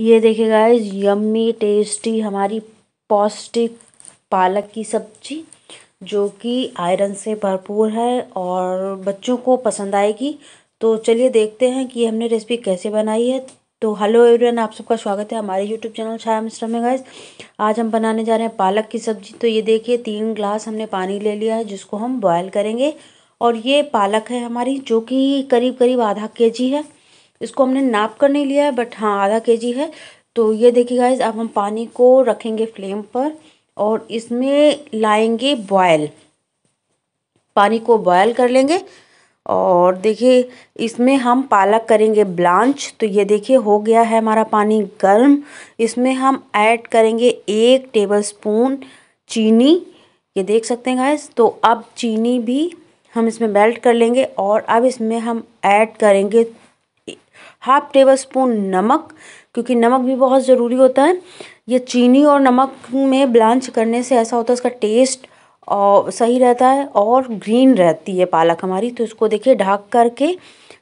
ये देखिए guys yummy tasty हमारी पौष्टिक पालक की सब्जी जो कि आयरन से भरपूर है और बच्चों को पसंद आएगी तो चलिए देखते हैं कि हमने रेसिपी कैसे बनाई है तो हेलो एवरीवन आप सबका स्वागत है हमारे यूट्यूब चैनल छाया मिश्रा में गाइस आज हम बनाने जा रहे हैं पालक की सब्जी तो ये देखिए तीन ग्लास हमने पानी ले लिया है जिसको हम बॉयल करेंगे और ये पालक है हमारी जो कि करीब करीब आधा के जी है इसको हमने नाप कर नहीं लिया है बट हाँ आधा के जी है तो ये देखिए गाइज अब हम पानी को रखेंगे फ्लेम पर और इसमें लाएंगे बॉयल पानी को बॉयल कर लेंगे और देखिए इसमें हम पालक करेंगे ब्लांच तो ये देखिए हो गया है हमारा पानी गर्म इसमें हम ऐड करेंगे एक टेबल स्पून चीनी ये देख सकते हैं गाइस तो अब चीनी भी हम इसमें मेल्ट कर लेंगे और अब इसमें हम ऐड करेंगे हाफ टेबल स्पून नमक क्योंकि नमक भी बहुत ज़रूरी होता है ये चीनी और नमक में ब्लांच करने से ऐसा होता है इसका टेस्ट और सही रहता है और ग्रीन रहती है पालक हमारी तो इसको देखिए ढक करके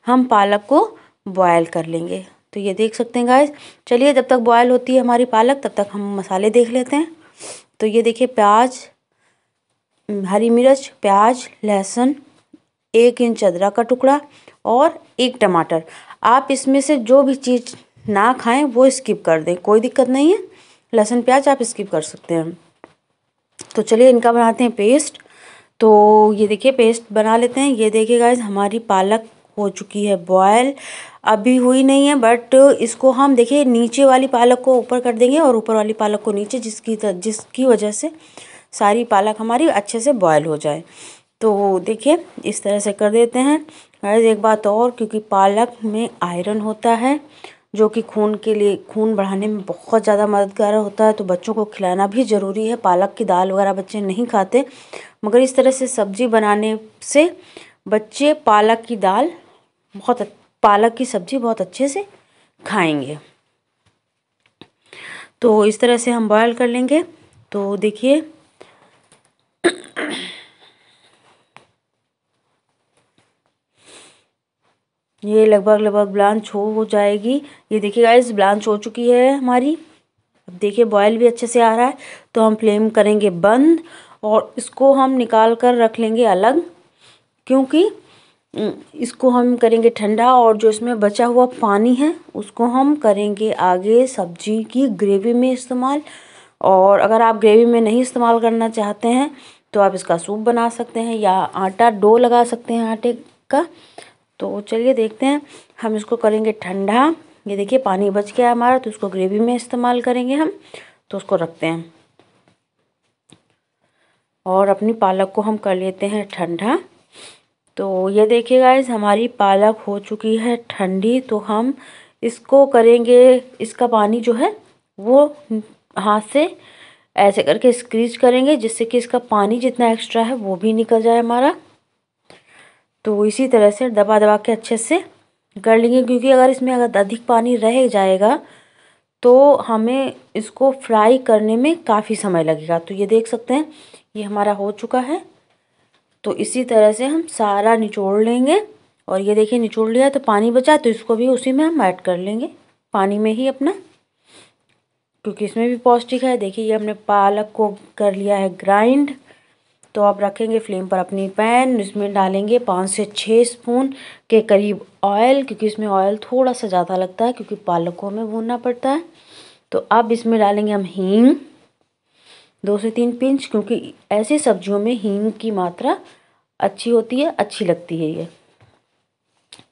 हम पालक को बॉयल कर लेंगे तो ये देख सकते हैं गाइस चलिए जब तक बॉयल होती है हमारी पालक तब तक हम मसाले देख लेते हैं तो ये देखिए प्याज हरी मिर्च प्याज लहसुन एक इंच अदरक का टुकड़ा और एक टमाटर आप इसमें से जो भी चीज़ ना खाएं वो स्किप कर दें कोई दिक्कत नहीं है लहसुन प्याज आप स्किप कर सकते हैं तो चलिए इनका बनाते हैं पेस्ट तो ये देखिए पेस्ट बना लेते हैं ये देखिए गाइज हमारी पालक हो चुकी है बॉयल अभी हुई नहीं है बट इसको हम देखिए नीचे वाली पालक को ऊपर कर देंगे और ऊपर वाली पालक को नीचे जिसकी जिसकी वजह से सारी पालक हमारी अच्छे से बॉयल हो जाए तो देखिए इस तरह से कर देते हैं महज एक बात और क्योंकि पालक में आयरन होता है जो कि खून के लिए खून बढ़ाने में बहुत ज़्यादा मददगार होता है तो बच्चों को खिलाना भी ज़रूरी है पालक की दाल वगैरह बच्चे नहीं खाते मगर इस तरह से सब्जी बनाने से बच्चे पालक की दाल बहुत पालक की सब्ज़ी बहुत अच्छे से खाएंगे तो इस तरह से हम बॉयल कर लेंगे तो देखिए ये लगभग लगभग ब्लांच हो जाएगी ये देखिए गाइस ब्लांच हो चुकी है हमारी अब देखिए बॉयल भी अच्छे से आ रहा है तो हम फ्लेम करेंगे बंद और इसको हम निकाल कर रख लेंगे अलग क्योंकि इसको हम करेंगे ठंडा और जो इसमें बचा हुआ पानी है उसको हम करेंगे आगे सब्जी की ग्रेवी में इस्तेमाल और अगर आप ग्रेवी में नहीं इस्तेमाल करना चाहते हैं तो आप इसका सूप बना सकते हैं या आटा डो लगा सकते हैं आटे का तो चलिए देखते हैं हम इसको करेंगे ठंडा ये देखिए पानी बच गया हमारा तो इसको ग्रेवी में इस्तेमाल करेंगे हम तो उसको रखते हैं और अपनी पालक को हम कर लेते हैं ठंडा तो ये देखिए गाइज हमारी पालक हो चुकी है ठंडी तो हम इसको करेंगे इसका पानी जो है वो हाथ से ऐसे करके स्क्रीज करेंगे जिससे कि इसका पानी जितना एक्स्ट्रा है वो भी निकल जाए हमारा तो इसी तरह से दबा दबा के अच्छे से कर लेंगे क्योंकि अगर इसमें अगर अधिक पानी रह जाएगा तो हमें इसको फ्राई करने में काफ़ी समय लगेगा तो ये देख सकते हैं ये हमारा हो चुका है तो इसी तरह से हम सारा निचोड़ लेंगे और ये देखिए निचोड़ लिया तो पानी बचा तो इसको भी उसी में हम ऐड कर लेंगे पानी में ही अपना क्योंकि इसमें भी पौष्टिक है देखिए ये हमने पालक को कर लिया है ग्राइंड तो आप रखेंगे फ्लेम पर अपनी पैन इसमें डालेंगे पाँच से छः स्पून के करीब ऑयल क्योंकि इसमें ऑयल थोड़ा सा ज़्यादा लगता है क्योंकि पालक को हमें भूनना पड़ता है तो अब इसमें डालेंगे हम हींग दो से तीन पिंच क्योंकि ऐसी सब्जियों में हींग की मात्रा अच्छी होती है अच्छी लगती है ये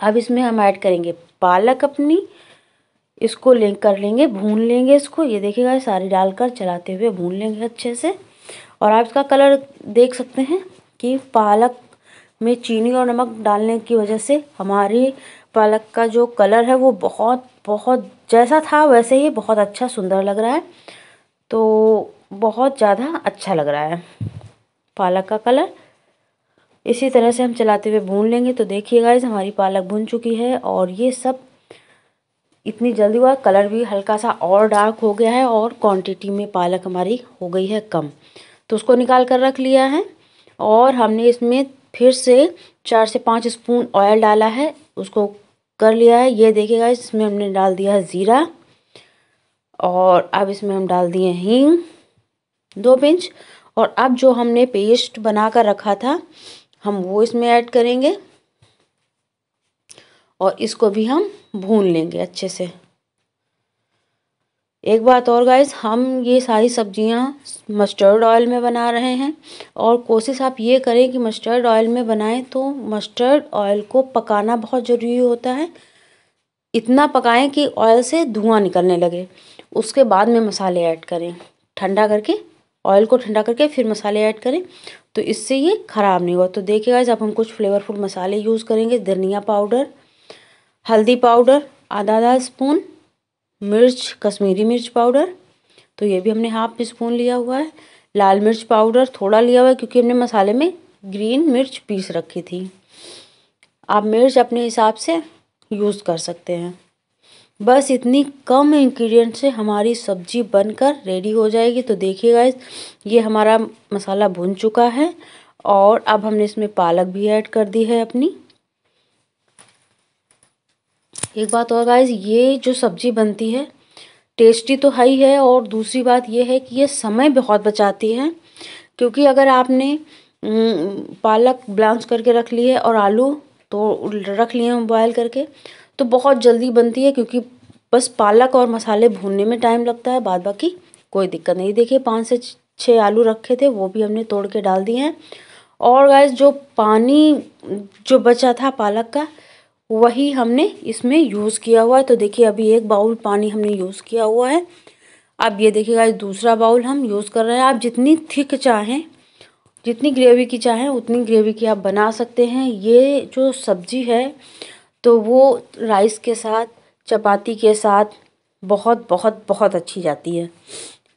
अब इसमें हम ऐड करेंगे पालक अपनी इसको ले कर लेंगे भून लेंगे इसको ये देखिएगा सारी डालकर चलाते हुए भून लेंगे अच्छे से और आप इसका कलर देख सकते हैं कि पालक में चीनी और नमक डालने की वजह से हमारी पालक का जो कलर है वो बहुत बहुत जैसा था वैसे ही बहुत अच्छा सुंदर लग रहा है तो बहुत ज़्यादा अच्छा लग रहा है पालक का कलर इसी तरह से हम चलाते हुए भून लेंगे तो देखिए गाइज हमारी पालक भुन चुकी है और ये सब इतनी जल्दी हुआ कलर भी हल्का सा और डार्क हो गया है और क्वांटिटी में पालक हमारी हो गई है कम तो उसको निकाल कर रख लिया है और हमने इसमें फिर से चार से पाँच स्पून ऑयल डाला है उसको कर लिया है ये देखिएगा इसमें हमने डाल दिया है ज़ीरा और अब इसमें हम डाल दिए हींग दो पिंच और अब जो हमने पेस्ट बना कर रखा था हम वो इसमें ऐड करेंगे और इसको भी हम भून लेंगे अच्छे से एक बात और गाइस हम ये सारी सब्जियां मस्टर्ड ऑयल में बना रहे हैं और कोशिश आप ये करें कि मस्टर्ड ऑयल में बनाएं तो मस्टर्ड ऑयल को पकाना बहुत ज़रूरी होता है इतना पकाएं कि ऑयल से धुआं निकलने लगे उसके बाद में मसाले ऐड करें ठंडा करके ऑयल को ठंडा करके फिर मसाले ऐड करें तो इससे ये ख़राब नहीं हुआ तो देखिएगा जब हम कुछ फ्लेवरफुल मसाले यूज़ करेंगे धनिया पाउडर हल्दी पाउडर आधा आधा स्पून मिर्च कश्मीरी मिर्च पाउडर तो ये भी हमने हाफ स्पून लिया हुआ है लाल मिर्च पाउडर थोड़ा लिया हुआ है क्योंकि हमने मसाले में ग्रीन मिर्च पीस रखी थी आप मिर्च अपने हिसाब से यूज़ कर सकते हैं बस इतनी कम इंग्रेडिएंट से हमारी सब्जी बनकर रेडी हो जाएगी तो देखिए ये हमारा मसाला भुन चुका है और अब हमने इसमें पालक भी ऐड कर दी है अपनी एक बात और गाइज ये जो सब्ज़ी बनती है टेस्टी तो हाई है और दूसरी बात ये है कि ये समय बहुत बचाती है क्योंकि अगर आपने पालक ब्लांच करके रख ली है और आलू तो रख लिए हैं बॉयल करके तो बहुत जल्दी बनती है क्योंकि बस पालक और मसाले भूनने में टाइम लगता है बाद बाकी कोई दिक्कत नहीं देखिए पाँच से छः आलू रखे थे वो भी हमने तोड़ के डाल दिए हैं और गैस जो पानी जो बचा था पालक का वही हमने इसमें यूज़ किया हुआ है तो देखिए अभी एक बाउल पानी हमने यूज़ किया हुआ है अब ये देखिएगा दूसरा बाउल हम यूज़ कर रहे हैं आप जितनी थिक चाहें जितनी ग्रेवी की चाहें उतनी ग्रेवी की आप बना सकते हैं ये जो सब्ज़ी है तो वो राइस के साथ चपाती के साथ बहुत बहुत बहुत अच्छी जाती है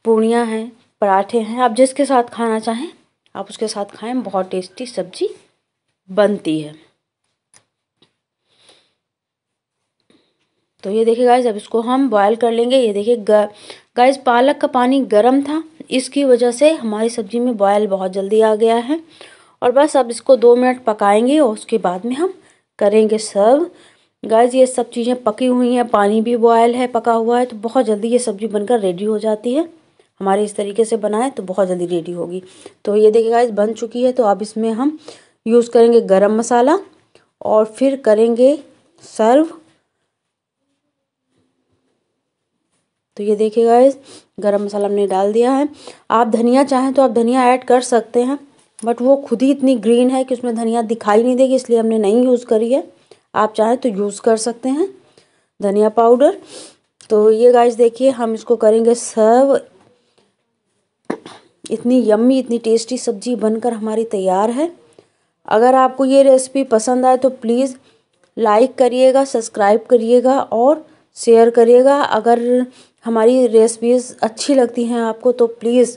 पूड़ियाँ हैं पराठे हैं आप जिसके साथ खाना चाहें आप उसके साथ खाएं बहुत टेस्टी सब्ज़ी बनती है तो ये देखिए गाइज अब इसको हम बॉयल कर लेंगे ये देखिए गाइज पालक का पानी गर्म था इसकी वजह से हमारी सब्ज़ी में बॉयल बहुत जल्दी आ गया है और बस अब इसको दो मिनट पकाएंगे और उसके बाद में हम करेंगे सर्व गाइज ये सब चीज़ें पकी हुई हैं पानी भी बॉयल है पका हुआ है तो बहुत जल्दी ये सब्ज़ी बनकर रेडी हो जाती है हमारे इस तरीके से बनाए तो बहुत जल्दी रेडी होगी तो ये देखिए गाइज बन चुकी है तो अब इसमें हम यूज़ करेंगे गर्म मसाला और फिर करेंगे सर्व तो ये देखिए गाइस गरम मसाला हमने डाल दिया है आप धनिया चाहें तो आप धनिया ऐड कर सकते हैं बट वो खुद ही इतनी ग्रीन है कि उसमें धनिया दिखाई नहीं देगी इसलिए हमने नहीं यूज़ करी है आप चाहें तो यूज़ कर सकते हैं धनिया पाउडर तो ये गाइस देखिए हम इसको करेंगे सर्व इतनी यम्मी इतनी टेस्टी सब्जी बनकर हमारी तैयार है अगर आपको ये रेसिपी पसंद आए तो प्लीज़ लाइक करिएगा सब्सक्राइब करिएगा और शेयर करिएगा अगर हमारी रेसिपीज़ अच्छी लगती हैं आपको तो प्लीज़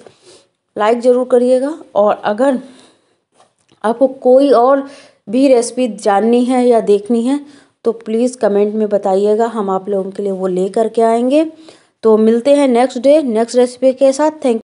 लाइक ज़रूर करिएगा और अगर आपको कोई और भी रेसिपी जाननी है या देखनी है तो प्लीज़ कमेंट में बताइएगा हम आप लोगों के लिए वो ले करके आएंगे तो मिलते हैं नेक्स्ट डे नेक्स्ट रेसिपी के साथ थैंक